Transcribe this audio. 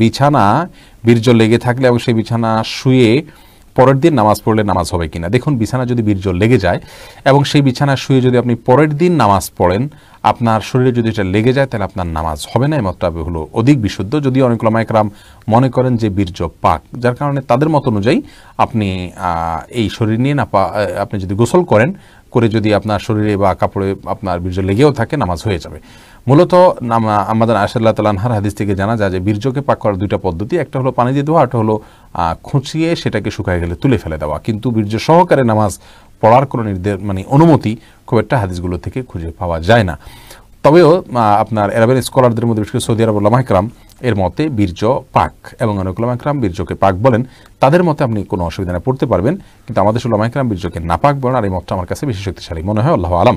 বিছানা বীর্য লেগে থাকলে এবং সেই বিছানা শুয়ে পরের দিন নামাজ পড়লে নামাজ হবে কিনা দেখুন বিছানা যদি বীর্য লেগে যায় এবং সেই বিছানা শুয়ে যদি আপনি পরের দিন নামাজ পড়েন আপনার শরীরে যদি এটা লেগে যায় তাহলে আপনার নামাজ হবে না এই মতটা হলো অধিক বিশুদ্ধ যদি অনেক লমায়করাম মনে করেন যে বীর্য পাক যার কারণে তাদের মত অনুযায়ী আপনি এই শরীর নিয়ে না আপনি যদি গোসল করেন করে যদি আপনার শরীরে বা কাপড়ে আপনার বীর্য লেগেও থাকে নামাজ হয়ে যাবে মূলত আমাদের আশাল্লাহ তালাহার হাদিস থেকে জানা যায় যে বীর্যকে পাক করার দুইটা পদ্ধতি একটা হলো পানি দিয়ে দেওয়া একটা হলো খুঁচিয়ে সেটাকে শুকায় গেলে তুলে ফেলে দেওয়া কিন্তু বীর্য সহকারে নামাজ পড়ার কোনো নির্দেশ মানে অনুমতি খুব একটা হাদিসগুলো থেকে খুঁজে পাওয়া যায় না তবেও আপনার অ্যারাবেন স্কলারদের মধ্যে বিশেষ করে সৌদি আরব লামাহকরাম এর মতে বীর্য পাক এবং অনেক ওলামাইকরাম বীর্যকে পাক বলেন তাদের মতে আপনি কোনো অসুবিধা না পড়তে পারবেন কিন্তু আমাদের ওলামাইকরাম বীর্যকে নাপাক বলেন আর এই মতটা আমার কাছে বেশি শক্তিশালী মনে হয় আল্লাহ আলম